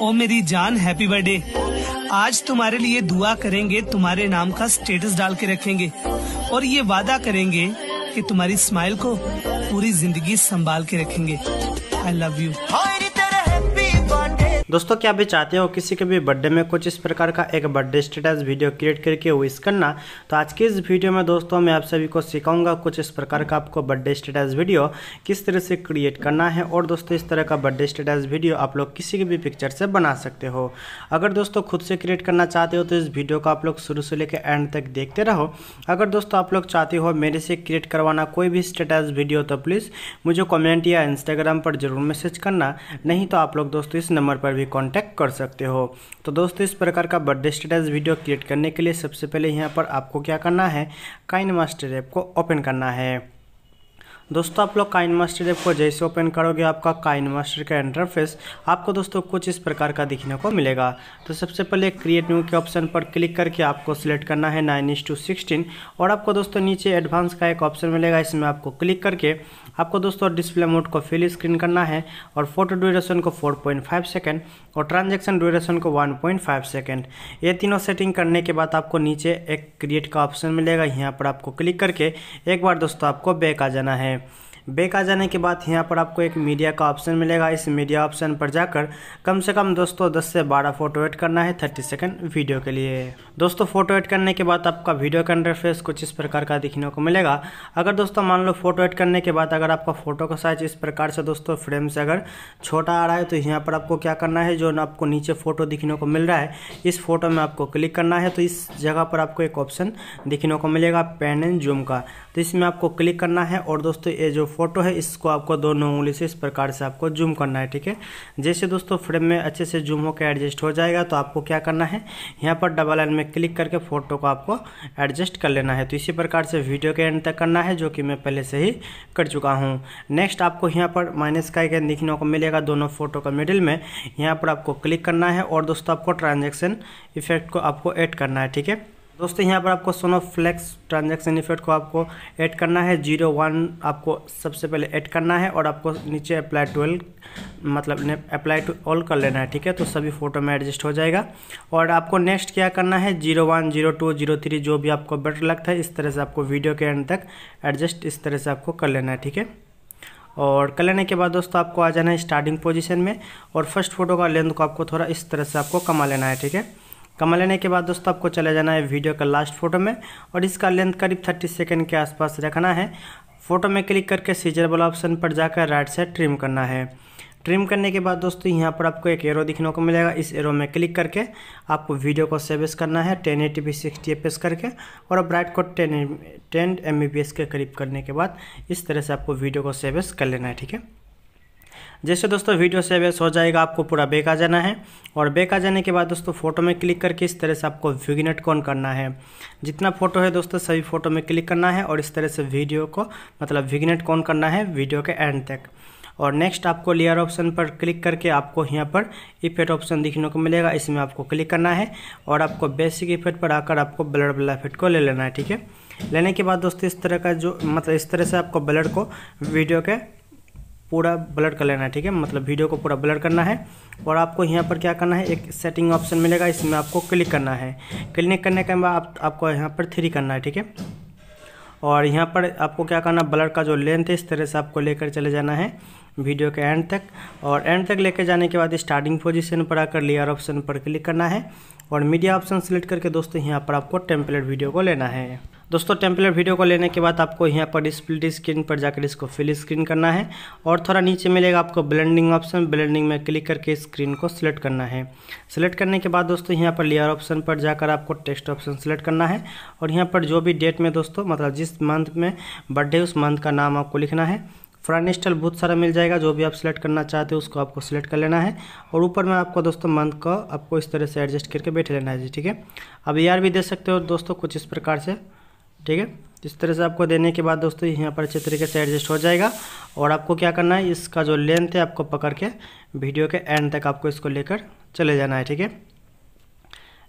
ओ मेरी जान happy birthday आज तुम्हारे लिए दुआ करेंगे तुम्हारे नाम का स्टेटस डाल के रखेंगे और ये वादा करेंगे कि तुम्हारी स्माइल को पूरी जिंदगी संभाल के रखेंगे आई लव यू दोस्तों क्या भी चाहते हो किसी के भी बर्थडे में कुछ इस प्रकार का एक बर्थडे स्टेटस वीडियो क्रिएट करके विश करना तो आज की इस वीडियो में दोस्तों मैं आप सभी को सिखाऊंगा कुछ इस प्रकार का आपको बर्थडे स्टेटस वीडियो किस तरह से क्रिएट करना है और दोस्तों इस तरह का बर्थडे स्टेटस वीडियो आप लोग किसी के भी पिक्चर से बना सकते हो अगर दोस्तों खुद से क्रिएट करना चाहते हो तो इस वीडियो को आप लोग शुरू से लेकर एंड तक देखते रहो अगर दोस्तों आप लोग चाहते हो मेरे से क्रिएट करवाना कोई भी स्टेटस वीडियो तो प्लीज़ मुझे कॉमेंट या इंस्टाग्राम पर जरूर मैसेज करना नहीं तो आप लोग दोस्तों इस नंबर पर भी कांटेक्ट कर सकते हो तो दोस्तों इस प्रकार का बर्थडे स्टेटस वीडियो क्रिएट करने के लिए सबसे पहले यहाँ पर आपको क्या करना है काइन मास्टर ऐप को ओपन करना है दोस्तों आप लोग काइन मास्टर ऐप को जैसे ओपन करोगे आपका काइन मास्टर का इंटरफेस आपको दोस्तों कुछ इस प्रकार का दिखने को मिलेगा तो सबसे पहले क्रिएट न्यू के ऑप्शन पर क्लिक करके आपको सिलेक्ट करना है नाइन इंस टू सिक्सटीन और आपको दोस्तों नीचे एडवांस का एक ऑप्शन मिलेगा इसमें आपको क्लिक करके आपको दोस्तों डिस्प्ले मोड को फिल स्क्रीन करना है और फोटो ड्यूरेशन को फाइव सेकेंड और ट्रांजेक्शन ड्यूरेशन को फाइव सेकेंड ये तीनों सेटिंग करने के बाद आपको नीचे एक क्रिएट का ऑप्शन मिलेगा यहाँ पर आपको क्लिक करके एक बार दोस्तों आपको बैक आ जाना है हैं बैक आ जाने के बाद यहाँ पर आपको एक मीडिया का ऑप्शन मिलेगा इस मीडिया ऑप्शन पर जाकर कम से कम दोस्तों 10 से 12 फोटो एड करना है 30 सेकंड वीडियो के लिए दोस्तों फोटो एड करने के बाद आपका वीडियो का इंटरफेस कुछ इस प्रकार का दिखने को मिलेगा अगर दोस्तों मान लो फोटो एड करने के बाद अगर आपका फोटो का साइज इस प्रकार से दोस्तों फ्रेम से अगर छोटा आ रहा है तो यहाँ पर आपको क्या करना है जो आपको नीचे फोटो दिखने को मिल रहा है इस फोटो में आपको क्लिक करना है तो इस जगह पर आपको एक ऑप्शन दिखने को मिलेगा पेन एंड जूम का तो इसमें आपको क्लिक करना है और दोस्तों ये जो फोटो है इसको आपको दोनों उंगली से इस प्रकार से आपको जूम करना है ठीक है जैसे दोस्तों फ्रेम में अच्छे से जूम होकर एडजस्ट हो जाएगा तो आपको क्या करना है यहाँ पर डबल लाइन में क्लिक करके फोटो को आपको एडजस्ट कर लेना है तो इसी प्रकार से वीडियो के एंड तक करना है जो कि मैं पहले से ही कर चुका हूँ नेक्स्ट आपको यहाँ पर माइनस का एक दिखने को मिलेगा दोनों फोटो का मिडिल में यहाँ पर आपको क्लिक करना है और दोस्तों आपको ट्रांजेक्शन इफेक्ट को आपको ऐड करना है ठीक है दोस्तों यहाँ पर आपको सोनो फ्लेक्स ट्रांजैक्शन इफेक्ट को आपको ऐड करना है जीरो वन आपको सबसे पहले ऐड करना है और आपको नीचे अप्लाई टूल मतलब अप्लाई टू ऑल कर लेना है ठीक है तो सभी फ़ोटो में एडजस्ट हो जाएगा और आपको नेक्स्ट क्या करना है zero one zero two zero three जो भी आपको बेटर लगता है इस तरह से आपको वीडियो के एंड तक एडजस्ट इस तरह से आपको कर लेना है ठीक है और कर लेने के बाद दोस्तों आपको आ जाना है स्टार्टिंग पोजिशन में और फर्स्ट फोटो का लेंथ को आपको थोड़ा इस तरह से आपको कमा लेना है ठीक है कमा लेने के बाद दोस्तों आपको चले जाना है वीडियो का लास्ट फोटो में और इसका लेंथ करीब थर्टी सेकेंड के आसपास रखना है फ़ोटो में क्लिक करके सीजर वाला ऑप्शन पर जाकर राइट साइड ट्रिम करना है ट्रिम करने के बाद दोस्तों यहाँ पर आपको एक एरो दिखने को मिलेगा इस एरो में क्लिक करके आपको वीडियो को सेवेस करना है टेन ए पी सिक्सटी करके और ब्राइट को टेन टेन एम के करीब करने के बाद इस तरह से आपको वीडियो को सेवेस कर लेना है ठीक है जैसे दोस्तों वीडियो सेव अवेस हो जाएगा आपको पूरा बैक आ जाना है और बैक आ जाने के बाद दोस्तों फोटो में क्लिक करके इस तरह से आपको विगनेट कॉन करना है जितना फोटो है दोस्तों सभी फोटो में क्लिक करना है और इस तरह से वीडियो को मतलब विगनेट कॉन करना है वीडियो के एंड तक और नेक्स्ट आपको लेयर ऑप्शन पर क्लिक करके आपको यहाँ पर इफेक्ट ऑप्शन दिखने को मिलेगा इसमें आपको क्लिक करना है और आपको बेसिक इफेक्ट पर आकर आपको ब्लड वाला इफेक्ट को ले लेना है ठीक है लेने के बाद दोस्तों इस तरह का जो मतलब इस तरह से आपको ब्लड को वीडियो के पूरा ब्लड कर लेना है ठीक है मतलब वीडियो को पूरा ब्लड करना है और आपको यहाँ पर क्या करना है एक सेटिंग ऑप्शन मिलेगा इसमें आपको क्लिक करना है क्लिक करने के बाद आप, आपको यहाँ पर थ्री करना है ठीक है और यहाँ पर आपको क्या करना ब्लड का जो लेंथ है इस तरह से आपको लेकर चले जाना है वीडियो के एंड तक और एंड तक लेकर जाने के बाद स्टार्टिंग पोजीशन पर आकर लेयर ऑप्शन पर क्लिक करना है और मीडिया ऑप्शन सेलेक्ट करके दोस्तों यहाँ पर आपको टेम्पलेट वीडियो को लेना है दोस्तों टेम्पलेट वीडियो को लेने के बाद आपको यहाँ पर डिस्प्ले स्क्रीन पर जाकर इसको फिल स्क्रीन करना है और थोड़ा नीचे मिलेगा आपको ब्लेंडिंग ऑप्शन ब्लेंडिंग में क्लिक करके स्क्रीन को सिलेक्ट करना है सिलेक्ट करने के बाद दोस्तों यहाँ पर लेयर ऑप्शन पर जाकर आपको टेक्स्ट ऑप्शन सेलेक्ट करना है और यहाँ पर जो भी डेट में दोस्तों मतलब जिस मंथ में बर्थडे उस मंथ का नाम आपको लिखना है फ्रंट स्टाइल बहुत सारा मिल जाएगा जो भी आप सिलेक्ट करना चाहते हो उसको आपको सिलेक्ट कर लेना है और ऊपर में आपको दोस्तों मंथ को आपको इस तरह से एडजस्ट करके बैठ लेना है जी ठीक है अब यार भी दे सकते हो दोस्तों कुछ इस प्रकार से ठीक है इस तरह से आपको देने के बाद दोस्तों यहाँ पर अच्छे तरीके से एडजस्ट हो जाएगा और आपको क्या करना है इसका जो लेंथ है आपको पकड़ के वीडियो के एंड तक आपको इसको लेकर चले जाना है ठीक है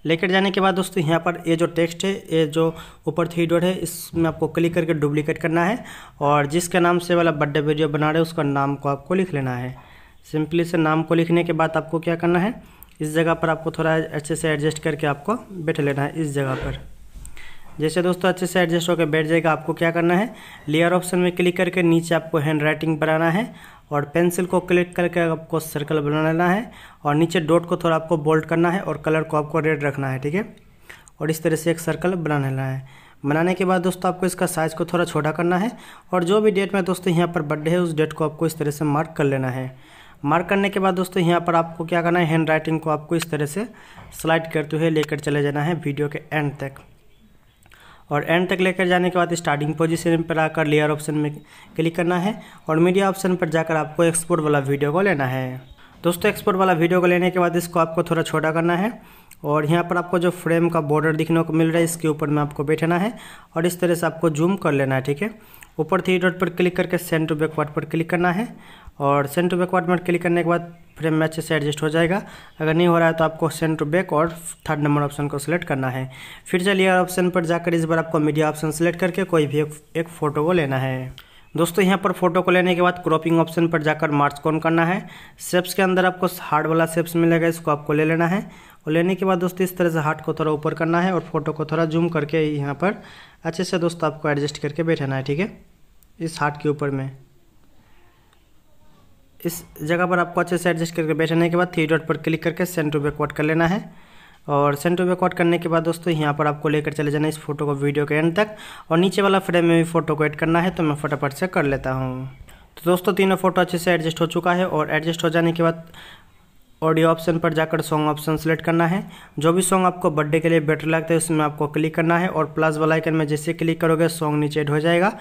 लेकर जाने के बाद दोस्तों यहाँ पर ये जो टेक्स्ट है ये जो ऊपर थ्री डॉट है इसमें आपको क्लिक करके डुप्लीकेट करना है और जिसके नाम से वाला बर्थडे वीडियो बना रहे उसका नाम को आपको लिख लेना है सिंपली से नाम को लिखने के बाद आपको क्या करना है इस जगह पर आपको थोड़ा अच्छे से एडजस्ट करके आपको बैठ लेना है इस जगह पर जैसे दोस्तों अच्छे से एडजस्ट होकर बैठ जाएगा आपको क्या करना है लेयर ऑप्शन में क्लिक करके नीचे आपको हैंड राइटिंग बनाना है और पेंसिल को क्लिक करके आपको सर्कल बना लेना है और नीचे डॉट को थोड़ा आपको बोल्ड करना है और कलर को आपको रेड रखना है ठीक है और इस तरह से एक सर्कल बना लेना है बनाने के बाद दोस्तों आपको इसका साइज़ को थोड़ा छोटा करना है और जो भी डेट में दोस्तों यहाँ पर बर्थडे है उस डेट को आपको इस तरह से मार्क कर लेना है मार्क करने के बाद दोस्तों यहाँ पर आपको क्या करना है हैंड राइटिंग को आपको इस तरह से स्लाइड करते हुए लेकर चले जाना है वीडियो के एंड तक और एंड तक लेकर जाने के बाद स्टार्टिंग पोजीशन पर आकर लेयर ऑप्शन में क्लिक करना है और मीडिया ऑप्शन पर जाकर आपको एक्सपोर्ट वाला वीडियो को लेना है दोस्तों एक्सपोर्ट वाला वीडियो को लेने के बाद इसको आपको थोड़ा छोटा करना है और यहाँ पर आपको जो फ्रेम का बॉर्डर दिखने को मिल रहा है इसके ऊपर में आपको बैठना है और इस तरह से आपको जूम कर लेना है ठीक है ऊपर थ्री डॉट पर क्लिक करके सेंटर टू बैकवर्ड पर क्लिक करना है और सेंड टू बैक में क्लिक करने के बाद फ्रेम में अच्छे से एडजस्ट हो जाएगा अगर नहीं हो रहा है तो आपको सेंड टू बैक और थर्ड नंबर ऑप्शन को सिलेक्ट करना है फिर चलिए ऑप्शन पर जाकर इस बार आपको मीडिया ऑप्शन सेलेक्ट करके कोई भी एक, एक फ़ोटो को लेना है दोस्तों यहाँ पर फोटो को लेने के बाद क्रॉपिंग ऑप्शन पर जाकर मार्च कौन करना है सेप्स के अंदर आपको हार्ड वाला सेप्स मिलेगा इसको आपको ले लेना है और लेने के बाद दोस्तों इस तरह से हार्ट को थोड़ा ऊपर करना है और फोटो को थोड़ा जूम करके यहाँ पर अच्छे से दोस्तों आपको एडजस्ट करके बैठाना है ठीक है इस हार्ट के ऊपर में इस जगह पर आपको अच्छे से एडजस्ट करके बैठने के बाद थ्री डॉट पर क्लिक करके सेंड टू बैकवर्ड कर लेना है और सेंड टू बैकवर्ड करने के बाद दोस्तों यहाँ पर आपको लेकर चले जाना इस फोटो को वीडियो के एंड तक और नीचे वाला फ्रेम में भी फोटो को एड करना है तो मैं फटाफट से कर लेता हूँ तो दोस्तों तीनों फोटो अच्छे से एडजस्ट हो चुका है और एडजस्ट हो जाने के बाद ऑडियो ऑप्शन पर जाकर सॉन्ग ऑप्शन सेलेक्ट करना है जो भी सॉन्ग आपको बर्थडे के लिए बेटर लगता है उसमें आपको क्लिक करना है और प्लस वाला आइकन में जैसे क्लिक करोगे सॉन्ग नीचे ऐड हो जाएगा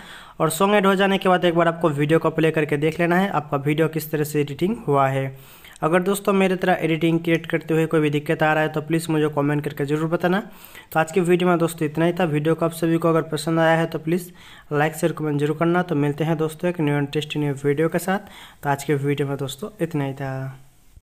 और सॉन्ग ऐड हो जाने के बाद एक बार आपको वीडियो को प्ले करके देख लेना है आपका वीडियो किस तरह से एडिटिंग हुआ है अगर दोस्तों मेरे तरह एडिटिंग क्रिएट करते हुए कोई भी दिक्कत आ रहा है तो प्लीज़ मुझे कमेंट करके ज़रूर बताना तो आज की वीडियो में दोस्तों इतना ही था वीडियो को आप सभी को अगर पसंद आया है तो प्लीज़ लाइक शेयर कमेंट जरूर करना तो मिलते हैं दोस्तों एक न्यू इंटरेस्टिंग वीडियो के साथ तो आज के वीडियो में दोस्तों इतना ही था